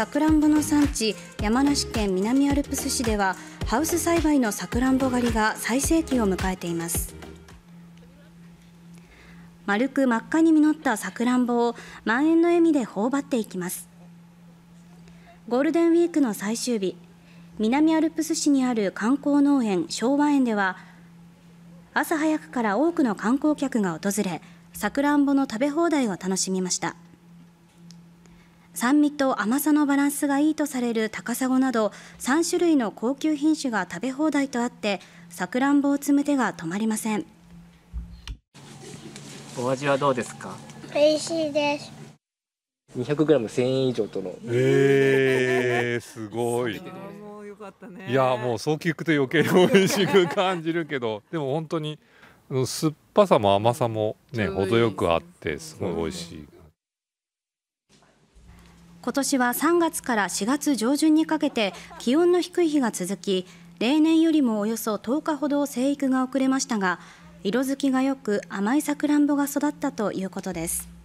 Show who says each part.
Speaker 1: さくらんぼの産地山梨県南アルプス市ではハウス栽培のさくらんぼ狩りが最盛期を迎えています丸く真っ赤に実ったさくらんぼを満円の笑みで頬張っていきますゴールデンウィークの最終日南アルプス市にある観光農園昭和園では朝早くから多くの観光客が訪れさくらんぼの食べ放題を楽しみました。酸味と甘さのバランスがいいとされる高砂など3種類の高級品種が食べ放題とあってさくらんぼを摘む手が止まりません
Speaker 2: お味はどうですか美味しいです 200g1000
Speaker 3: 円以上とのえー、すごいいやもうそう聞くと余計美味しく感じるけど でも本当に酸っぱさも甘さもね程よくあってすごい美味しい。
Speaker 1: 今年は3月から4月上旬にかけて気温の低い日が続き例年よりもおよそ10日ほど生育が遅れましたが色づきがよく甘いさくらんぼが育ったということです。